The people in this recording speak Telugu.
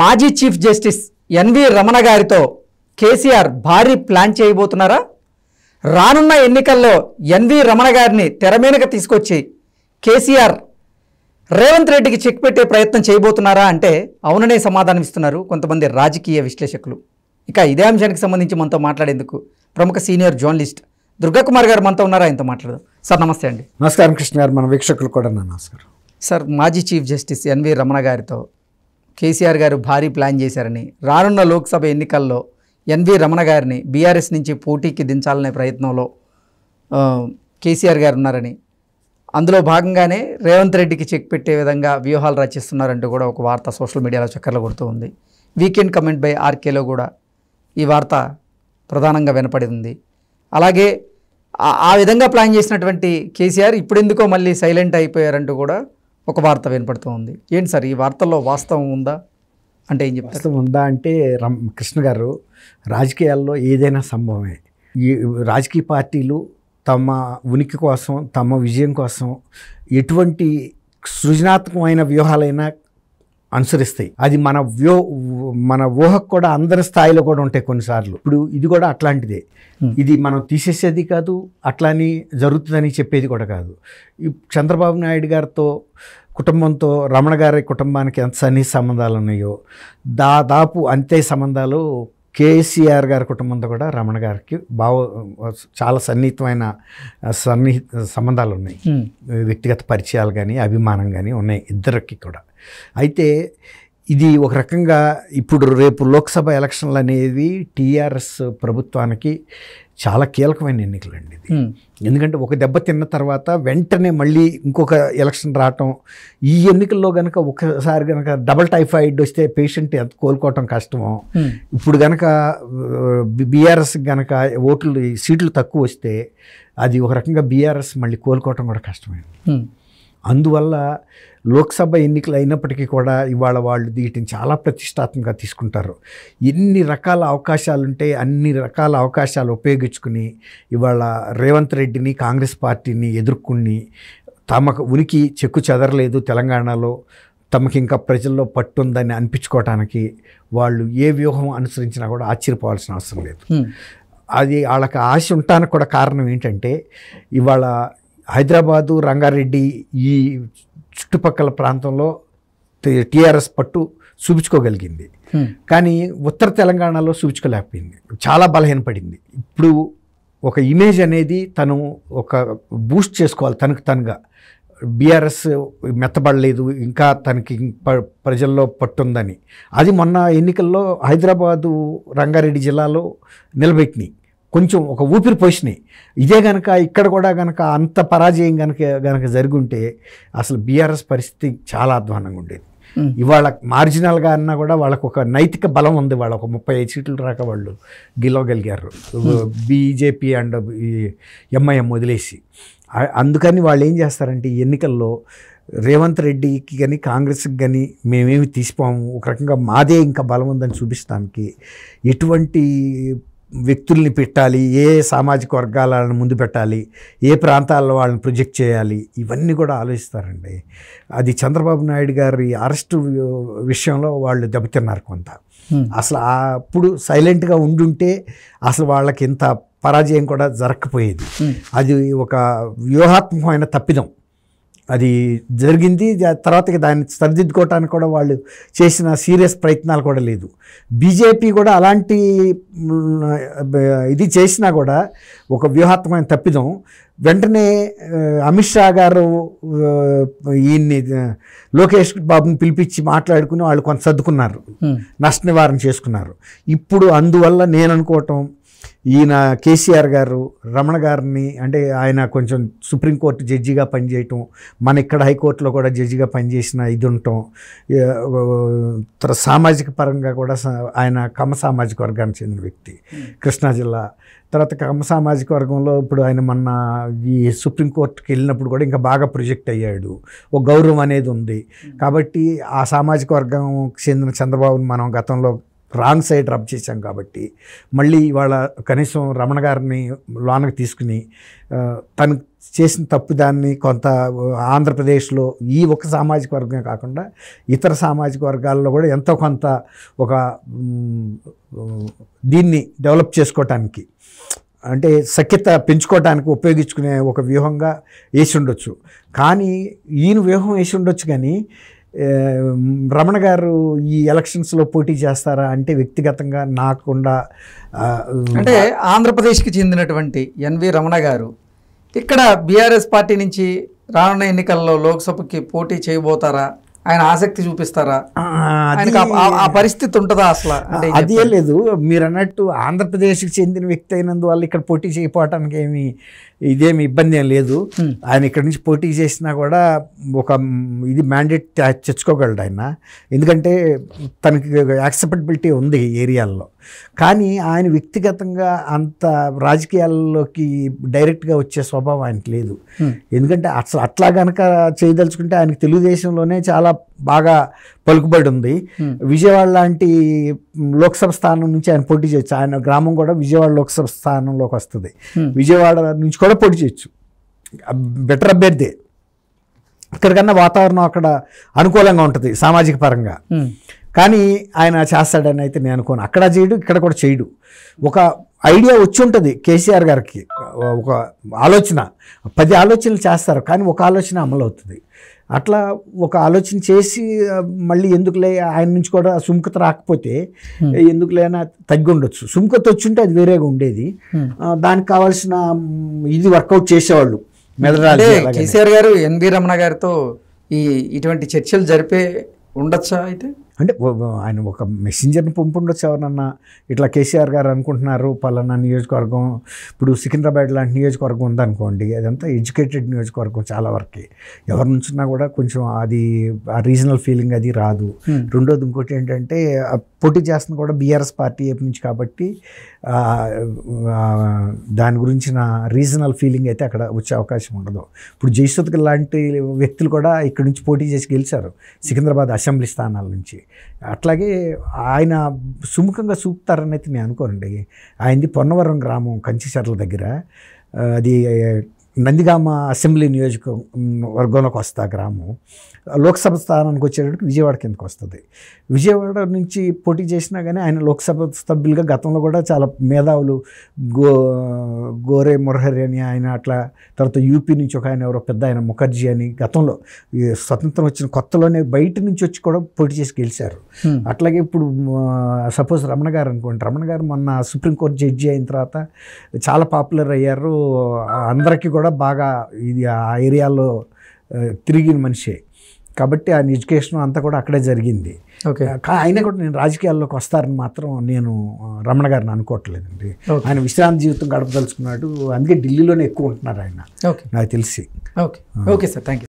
మాజీ చీఫ్ జస్టిస్ ఎన్వి రమణ గారితో కేసీఆర్ భారీ ప్లాన్ చేయబోతున్నారా రానున్న ఎన్నికల్లో ఎన్వి రమణ గారిని తెరమీనక తీసుకొచ్చి కేసీఆర్ రేవంత్ రెడ్డికి చెక్ పెట్టే ప్రయత్నం చేయబోతున్నారా అంటే అవుననే సమాధానం ఇస్తున్నారు కొంతమంది రాజకీయ విశ్లేషకులు ఇక ఇదే అంశానికి సంబంధించి మనతో మాట్లాడేందుకు ప్రముఖ సీనియర్ జర్నలిస్ట్ దుర్గాకుమార్ గారు మనతో ఉన్నారా ఆయనతో మాట్లాడదాం సార్ నమస్తే అండి నమస్కారం కృష్ణ గారు మన వీక్షకులు కూడా నమస్కారం సార్ మాజీ చీఫ్ జస్టిస్ ఎన్వి రమణ గారితో కేసీఆర్ గారు భారీ ప్లాన్ చేశారని రానున్న లోక్సభ ఎన్నికల్లో ఎన్వి రమణ గారిని బీఆర్ఎస్ నుంచి పోటీకి దించాలనే ప్రయత్నంలో కేసీఆర్ గారు ఉన్నారని అందులో భాగంగానే రేవంత్ రెడ్డికి చెక్ పెట్టే విధంగా వ్యూహాలు రచిస్తున్నారంటూ కూడా ఒక వార్త సోషల్ మీడియాలో చక్కర్లు కొడుతూ ఉంది వీకెండ్ కమెంట్ బై ఆర్కేలో కూడా ఈ వార్త ప్రధానంగా వినపడింది అలాగే ఆ విధంగా ప్లాన్ చేసినటువంటి కేసీఆర్ ఇప్పుడెందుకో మళ్ళీ సైలెంట్ అయిపోయారంటూ కూడా ఒక వార్త వినపడుతూ ఉంది ఏంటి సార్ ఈ వార్తల్లో వాస్తవం ఉందా అంటే ఏం చెప్తారు వాస్తవం ఉందా అంటే రమ్ కృష్ణ గారు రాజకీయాల్లో ఏదైనా సంభవమే ఈ రాజకీయ పార్టీలు తమ ఉనికి కోసం తమ విజయం కోసం ఎటువంటి సృజనాత్మకమైన వ్యూహాలైనా అనుసరిస్తాయి అది మన వ్యూ మన ఊహకు కూడా అందరి స్థాయిలో కూడా ఉంటాయి కొన్నిసార్లు ఇప్పుడు ఇది కూడా అట్లాంటిదే ఇది మనం తీసేసేది కాదు అట్లానే జరుగుతుందని చెప్పేది కూడా కాదు చంద్రబాబు నాయుడు గారితో కుటుంబంతో రమణ గారి కుటుంబానికి ఎంత సన్నిహిత సంబంధాలు ఉన్నాయో దాదాపు అంతే సంబంధాలు కేసీఆర్ గారి కుటుంబంతో కూడా రమణ గారికి బావ చాలా సన్నిహితమైన సన్నిహిత సంబంధాలు ఉన్నాయి వ్యక్తిగత పరిచయాలు కానీ అభిమానం కానీ ఉన్నాయి ఇద్దరికి కూడా అయితే ఇది ఒక రకంగా ఇప్పుడు రేపు లోక్సభ ఎలక్షన్లు అనేది టీఆర్ఎస్ ప్రభుత్వానికి చాలా కీలకమైన ఎన్నికలు అండి ఇది ఎందుకంటే ఒక దెబ్బ తిన్న తర్వాత వెంటనే మళ్ళీ ఇంకొక ఎలక్షన్ రావటం ఈ ఎన్నికల్లో కనుక ఒకసారి కనుక డబల్ టైఫాయిడ్ వస్తే పేషెంట్ ఎంత కోలుకోవటం కష్టమో ఇప్పుడు కనుక బీఆర్ఎస్ కనుక ఓట్లు సీట్లు తక్కువ వస్తే అది ఒక రకంగా బీఆర్ఎస్ మళ్ళీ కోలుకోవటం కూడా కష్టమైంది అందువల్ల లోక్సభ ఎన్నికలు అయినప్పటికీ కూడా ఇవాళ వాళ్ళు వీటిని చాలా ప్రతిష్టాత్మకంగా తీసుకుంటారు ఎన్ని రకాల అవకాశాలు ఉంటే అన్ని రకాల అవకాశాలు ఉపయోగించుకుని ఇవాళ రేవంత్ రెడ్డిని కాంగ్రెస్ పార్టీని ఎదుర్కొని తమకు ఉనికి చెక్కు చెదరలేదు తెలంగాణలో తమకి ఇంకా ప్రజల్లో పట్టుందని అనిపించుకోవటానికి వాళ్ళు ఏ వ్యూహం అనుసరించినా కూడా ఆశ్చర్యపోవాల్సిన అవసరం లేదు అది వాళ్ళకి ఆశ ఉండటానికి కూడా కారణం ఏంటంటే ఇవాళ హైదరాబాదు రంగారెడ్డి ఈ చుట్టుపక్కల ప్రాంతంలో టీఆర్ఎస్ పట్టు చూపించుకోగలిగింది కానీ ఉత్తర తెలంగాణలో చూపించుకోలేకపోయింది చాలా బలహీనపడింది ఇప్పుడు ఒక ఇమేజ్ అనేది తను ఒక బూస్ట్ చేసుకోవాలి తనకు తనుగా బీఆర్ఎస్ మెత్తబడలేదు ఇంకా తనకి ప్రజల్లో పట్టుందని అది మొన్న ఎన్నికల్లో హైదరాబాదు రంగారెడ్డి జిల్లాలో నిలబెట్టినాయి కొంచెం ఒక ఊపిరి పోసినాయి ఇదే గనక ఇక్కడ కూడా గనక అంత పరాజయం గనక గనక జరిగి ఉంటే అసలు బీఆర్ఎస్ పరిస్థితి చాలా అధ్వానంగా ఉండేది ఇవాళ మార్జినల్గా అన్నా కూడా వాళ్ళకు ఒక నైతిక బలం ఉంది వాళ్ళు ఒక ముప్పై ఐదు సీట్లు రాక వాళ్ళు గెలవగలిగారు బీజేపీ అండ్ ఎంఐఎం వదిలేసి అందుకని వాళ్ళు ఏం చేస్తారంటే ఈ ఎన్నికల్లో రేవంత్ రెడ్డికి కానీ కాంగ్రెస్కి కానీ మేమేమి తీసిపోము ఒక రకంగా మాదే ఇంకా బలం ఉందని చూపిస్తానికి ఎటువంటి వ్యక్తుల్ని పెట్టాలి ఏ సామాజిక వర్గాలను ముందు పెట్టాలి ఏ ప్రాంతాల్లో వాళ్ళని ప్రొజెక్ట్ చేయాలి ఇవన్నీ కూడా ఆలోచిస్తారండి అది చంద్రబాబు నాయుడు గారి అరెస్టు విషయంలో వాళ్ళు దెబ్బతిన్నారు కొంత అసలు అప్పుడు సైలెంట్గా ఉండుంటే అసలు వాళ్ళకి ఇంత పరాజయం కూడా జరగకపోయేది అది ఒక వ్యూహాత్మకమైన తప్పిదం అది జరిగింది తర్వాత దాన్ని సరిదిద్దుకోవటానికి కూడా వాళ్ళు చేసిన సీరియస్ ప్రయత్నాలు కూడా లేదు బీజేపీ కూడా అలాంటి ఇది చేసినా కూడా ఒక వ్యూహాత్మకమైన తప్పిదం వెంటనే అమిత్ షా గారు ఈయన్ని లోకేష్ బాబుని పిలిపించి మాట్లాడుకుని వాళ్ళు కొంత సర్దుకున్నారు నష్ట నివారణ చేసుకున్నారు ఇప్పుడు అందువల్ల నేను అనుకోవటం ఈయన కేసీఆర్ గారు రమణ గారిని అంటే ఆయన కొంచెం సుప్రీంకోర్టు జడ్జిగా పనిచేయటం మన ఇక్కడ హైకోర్టులో కూడా జడ్జిగా పనిచేసిన ఇది ఉండటం సామాజిక పరంగా కూడా ఆయన కమ సామాజిక వర్గానికి చెందిన వ్యక్తి కృష్ణా జిల్లా తర్వాత కమ సామాజిక వర్గంలో ఇప్పుడు ఆయన మొన్న ఈ సుప్రీంకోర్టుకి వెళ్ళినప్పుడు కూడా ఇంకా బాగా ప్రొజెక్ట్ అయ్యాడు ఓ గౌరవం అనేది ఉంది కాబట్టి ఆ సామాజిక వర్గంకి చెందిన చంద్రబాబును మనం గతంలో రాంగ్ సైడ్ రబ్ చేశాం కాబట్టి మళ్ళీ ఇవాళ కనీసం రమణ గారిని లోనకు తీసుకుని తను చేసిన తప్పు దాన్ని కొంత ఆంధ్రప్రదేశ్లో ఈ ఒక సామాజిక వర్గమే కాకుండా ఇతర సామాజిక వర్గాల్లో కూడా ఎంతో కొంత ఒక దీన్ని డెవలప్ చేసుకోవటానికి అంటే సఖ్యత పెంచుకోవటానికి ఉపయోగించుకునే ఒక వ్యూహంగా వేసి ఉండొచ్చు కానీ ఈయన వ్యూహం వేసి ఉండొచ్చు కానీ రమణ గారు ఈ ఎలక్షన్స్లో పోటీ చేస్తారా అంటే వ్యక్తిగతంగా నాకుండా అంటే ఆంధ్రప్రదేశ్కి చెందినటువంటి ఎన్వి రమణ గారు ఇక్కడ బీఆర్ఎస్ పార్టీ నుంచి రానున్న ఎన్నికల్లో లోక్సభకి పోటీ చేయబోతారా ఆయన ఆసక్తి చూపిస్తారా ఆ పరిస్థితి ఉంటుందా అసలు ఏం లేదు మీరు అన్నట్టు ఆంధ్రప్రదేశ్కి చెందిన వ్యక్తి అయినందువల్ల ఇక్కడ పోటీ చేయపోవటానికి ఏమి ఇదేమి ఇబ్బంది ఏం లేదు ఆయన ఇక్కడ నుంచి పోటీ చేసినా కూడా ఒక ఇది మ్యాండేట్ తెచ్చుకోగలడు ఆయన ఎందుకంటే తనకి యాక్సెప్టబిలిటీ ఉంది ఏరియాల్లో కానీ ఆయన వ్యక్తిగతంగా అంత రాజకీయాల్లోకి డైరెక్ట్గా వచ్చే స్వభావం ఆయనకి లేదు ఎందుకంటే అసలు అట్లా కనుక చేయదలుచుకుంటే ఆయనకి తెలుగుదేశంలోనే చాలా బాగా పలుకుబడి ఉంది విజయవాడ లాంటి లోక్సభ స్థానం నుంచి ఆయన పోటీ చేయొచ్చు ఆయన గ్రామం కూడా విజయవాడ లోక్సభ స్థానంలోకి వస్తుంది విజయవాడ నుంచి కూడా పోటీ చేయొచ్చు బెటర్ అభ్యర్థి ఇక్కడికన్నా వాతావరణం అక్కడ అనుకూలంగా ఉంటుంది సామాజిక పరంగా కానీ ఆయన చేస్తాడని అయితే నేను అనుకోను అక్కడ చేయడు ఇక్కడ కూడా చేయడు ఒక ఐడియా వచ్చి ఉంటుంది కేసీఆర్ గారికి ఒక ఆలోచన పది ఆలోచనలు చేస్తారు కానీ ఒక ఆలోచన అమలు అవుతుంది అట్లా ఒక ఆలోచన చేసి మళ్ళీ ఎందుకులే ఆయన నుంచి కూడా సుంకత రాకపోతే ఎందుకులేనా అని తగ్గి ఉండొచ్చు సుంకత వచ్చుంటే అది వేరేగా ఉండేది దానికి కావాల్సిన ఇది వర్కౌట్ చేసేవాళ్ళు మెదడాలి కేసీఆర్ గారు ఎన్వి రమణ గారితో ఈ ఇటువంటి చర్చలు జరిపే ఉండొచ్చా అయితే అంటే ఆయన ఒక మెసెంజర్ని పంపుండొచ్చు ఎవరన్నా ఇట్లా కేసీఆర్ గారు అనుకుంటున్నారు పలానా నియోజకవర్గం ఇప్పుడు సికింద్రాబాద్ లాంటి నియోజకవర్గం ఉందనుకోండి అదంతా ఎడ్యుకేటెడ్ నియోజకవర్గం చాలా వరకు ఎవరి నుంచినా కూడా కొంచెం అది ఆ రీజనల్ ఫీలింగ్ అది రాదు hmm. రెండోది ఇంకోటి ఏంటంటే పోటీ చేస్తున్న కూడా బీఆర్ఎస్ పార్టీ ఏపీ నుంచి కాబట్టి దాని గురించిన రీజనల్ ఫీలింగ్ అయితే అక్కడ వచ్చే అవకాశం ఉండదు ఇప్పుడు జయసుత్ లాంటి వ్యక్తులు కూడా ఇక్కడ నుంచి పోటీ చేసి గెలిచారు సికింద్రాబాద్ అసెంబ్లీ స్థానాల నుంచి అట్లాగే ఆయన సుముఖంగా చూపుతారని అయితే నేను అనుకోనండి ఆయనది పొన్నవరం గ్రామం కంచిచర్ల దగ్గర అది నందిగామ అసెంబ్లీ నియోజక వర్గంలోకి వస్తా గ్రామం లోక్సభ స్థానానికి వచ్చేటప్పటికి విజయవాడ కిందకు వస్తుంది విజయవాడ నుంచి పోటీ చేసినా కానీ ఆయన లోక్సభ సభ్యులుగా గతంలో కూడా చాలా మేధావులు గో గోరే మురహరి అని ఆయన అట్లా తర్వాత యూపీ నుంచి ఒక ఆయన ఎవరో పెద్ద ఆయన ముఖర్జీ అని గతంలో స్వతంత్రం వచ్చిన కొత్తలోనే బయట నుంచి వచ్చి కూడా పోటీ చేసి గెలిచారు అట్లాగే ఇప్పుడు సపోజ్ రమణ గారు అనుకోండి రమణ గారు మొన్న సుప్రీంకోర్టు జడ్జి అయిన తర్వాత చాలా పాపులర్ అయ్యారు అందరికీ కూడా కూడా బాగా ఇది ఆ ఏరియాలో తిరిగిన మనిషే కాబట్టి ఆయన ఎడ్యుకేషన్ అంతా కూడా అక్కడే జరిగింది ఓకే ఆయన కూడా నేను రాజకీయాల్లోకి వస్తారని మాత్రం నేను రమణ గారిని అనుకోవట్లేదండి ఆయన విశ్రాంతి జీవితం గడపదలుచుకున్నాడు అందుకే ఢిల్లీలోనే ఎక్కువ ఉంటున్నారు ఆయన నాకు తెలిసి okay okay sir thank you